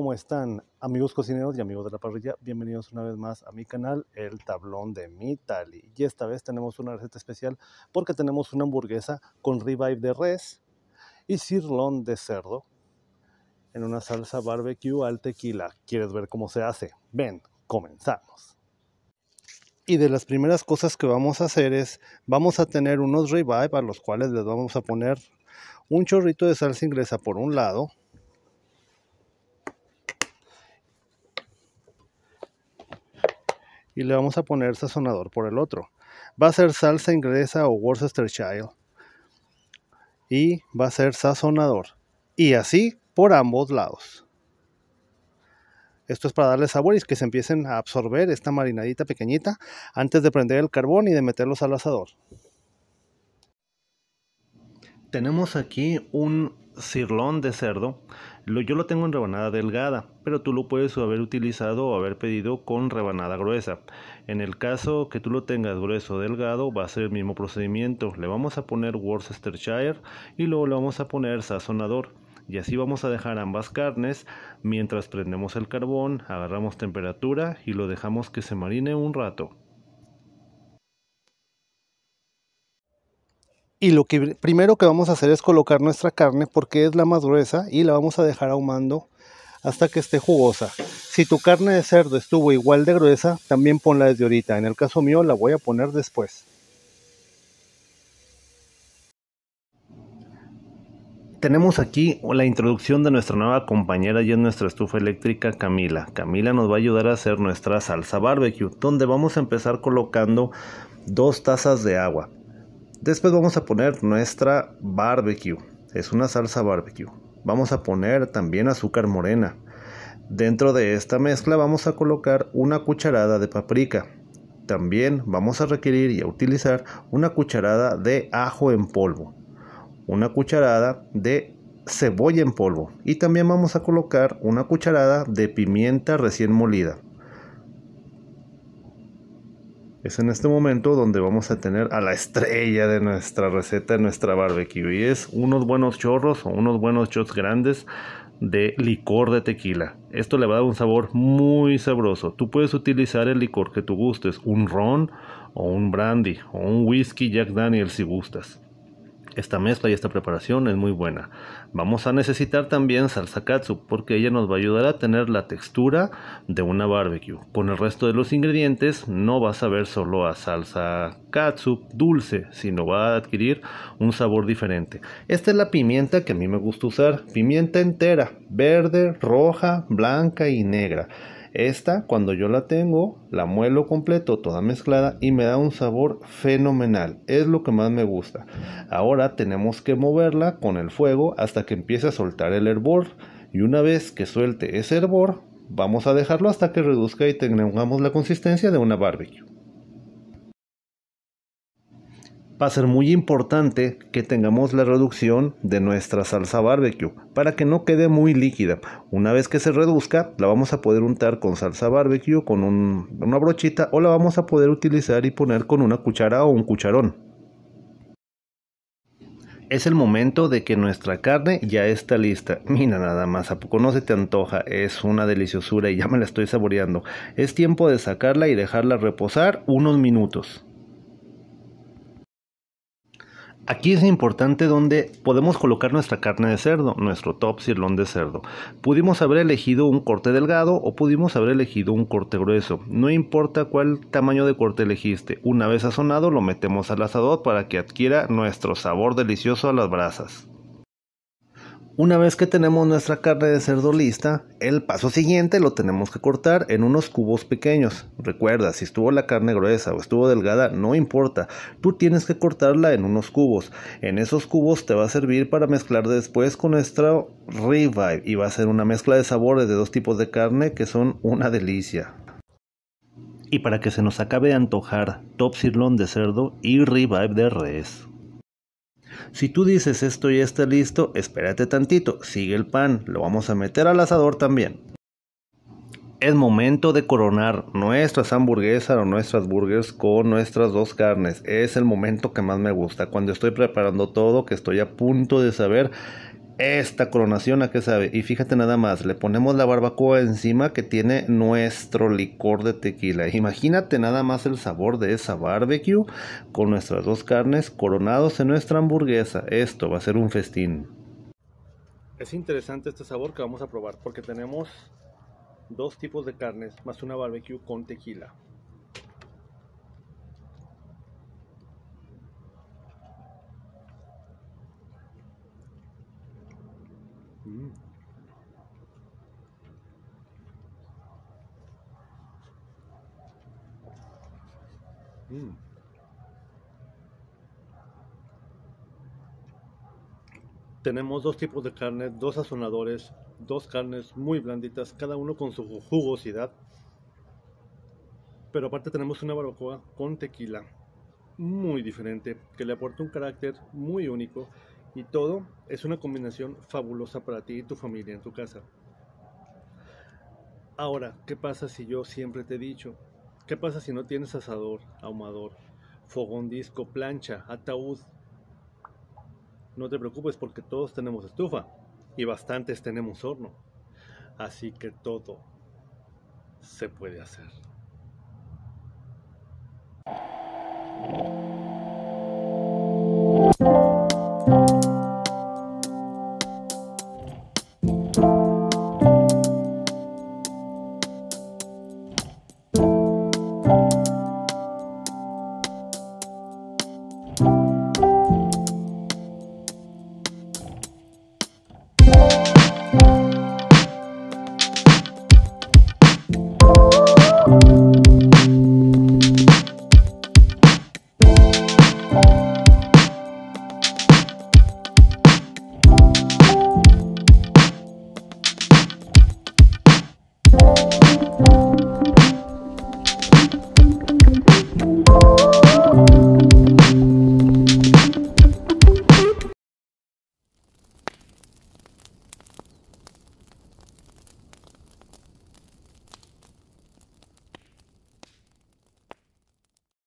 ¿Cómo están amigos cocineros y amigos de la parrilla? Bienvenidos una vez más a mi canal El Tablón de Mitali. Y esta vez tenemos una receta especial porque tenemos una hamburguesa con ribeye de res y sirlón de cerdo en una salsa barbecue al tequila. ¿Quieres ver cómo se hace? Ven, comenzamos. Y de las primeras cosas que vamos a hacer es, vamos a tener unos ribeye a los cuales les vamos a poner un chorrito de salsa inglesa por un lado, y le vamos a poner sazonador por el otro. Va a ser salsa inglesa o Worcestershire y va a ser sazonador. Y así por ambos lados. Esto es para darle sabor y que se empiecen a absorber esta marinadita pequeñita antes de prender el carbón y de meterlos al asador. Tenemos aquí un cirlón de cerdo, yo lo tengo en rebanada delgada, pero tú lo puedes haber utilizado o haber pedido con rebanada gruesa. En el caso que tú lo tengas grueso o delgado, va a ser el mismo procedimiento. Le vamos a poner Worcestershire y luego le vamos a poner sazonador y así vamos a dejar ambas carnes mientras prendemos el carbón, agarramos temperatura y lo dejamos que se marine un rato. Y lo que primero que vamos a hacer es colocar nuestra carne porque es la más gruesa y la vamos a dejar ahumando hasta que esté jugosa. Si tu carne de cerdo estuvo igual de gruesa, también ponla desde ahorita. En el caso mío la voy a poner después. Tenemos aquí la introducción de nuestra nueva compañera y en nuestra estufa eléctrica Camila. Camila nos va a ayudar a hacer nuestra salsa barbecue, donde vamos a empezar colocando dos tazas de agua. Después vamos a poner nuestra barbecue. Es una salsa barbecue. Vamos a poner también azúcar morena. Dentro de esta mezcla vamos a colocar una cucharada de paprika. También vamos a requerir y a utilizar una cucharada de ajo en polvo. Una cucharada de cebolla en polvo. Y también vamos a colocar una cucharada de pimienta recién molida. Es en este momento donde vamos a tener a la estrella de nuestra receta, de nuestra barbecue. Y es unos buenos chorros o unos buenos shots grandes de licor de tequila. Esto le va a dar un sabor muy sabroso. Tú puedes utilizar el licor que tú gustes, un ron o un brandy o un whisky Jack Daniel si gustas. Esta mezcla y esta preparación es muy buena. Vamos a necesitar también salsa katsu porque ella nos va a ayudar a tener la textura de una barbecue. Con el resto de los ingredientes no vas a ver solo a salsa katsu dulce, sino va a adquirir un sabor diferente. Esta es la pimienta que a mí me gusta usar, pimienta entera, verde, roja, blanca y negra. Esta, cuando yo la tengo, la muelo completo, toda mezclada y me da un sabor fenomenal. Es lo que más me gusta. Ahora tenemos que moverla con el fuego hasta que empiece a soltar el hervor. Y una vez que suelte ese hervor, vamos a dejarlo hasta que reduzca y tengamos la consistencia de una barbecue. va a ser muy importante que tengamos la reducción de nuestra salsa barbecue para que no quede muy líquida. Una vez que se reduzca, la vamos a poder untar con salsa barbecue, con una brochita o la vamos a poder utilizar y poner con una cuchara o un cucharón es el momento de que nuestra carne ya está lista. Mira nada más, ¿a poco no se te antoja? Es una deliciosura y ya me la estoy saboreando. Es tiempo de sacarla y dejarla reposar unos minutos. Aquí es importante donde podemos colocar nuestra carne de cerdo, nuestro top sirlón de cerdo. Pudimos haber elegido un corte delgado o pudimos haber elegido un corte grueso. No importa cuál tamaño de corte elegiste, una vez sazonado lo metemos al asador para que adquiera nuestro sabor delicioso a las brasas. Una vez que tenemos nuestra carne de cerdo lista, el paso siguiente lo tenemos que cortar en unos cubos pequeños. Recuerda, si estuvo la carne gruesa o estuvo delgada, no importa. Tú tienes que cortarla en unos cubos. En esos cubos te va a servir para mezclar después con nuestra revive y va a ser una mezcla de sabores de dos tipos de carne que son una delicia. Y para que se nos acabe de antojar top sirloin de cerdo y revive de res. Si tú dices esto ya está listo, espérate tantito, sigue el pan, lo vamos a meter al asador también. Es momento de coronar nuestras hamburguesas o nuestras burgers con nuestras dos carnes. Es el momento que más me gusta. Cuando estoy preparando todo, que estoy a punto de saber esta coronación a qué sabe. Y fíjate nada más, le ponemos la barbacoa encima que tiene nuestro licor de tequila. Imagínate nada más el sabor de esa barbecue con nuestras dos carnes coronados en nuestra hamburguesa. Esto va a ser un festín. Es interesante este sabor que vamos a probar porque tenemos dos tipos de carnes más una barbecue con tequila. Mm. Tenemos dos tipos de carne, dos sazonadores, dos carnes muy blanditas, cada uno con su jugosidad. Pero aparte tenemos una barbacoa con tequila, muy diferente, que le aporta un carácter muy único y todo es una combinación fabulosa para ti y tu familia en tu casa. Ahora, ¿qué pasa si yo siempre te he dicho? ¿Qué pasa si no tienes asador, ahumador, fogón disco, plancha, ataúd? No te preocupes porque todos tenemos estufa y bastantes tenemos horno. Así que todo se puede hacer.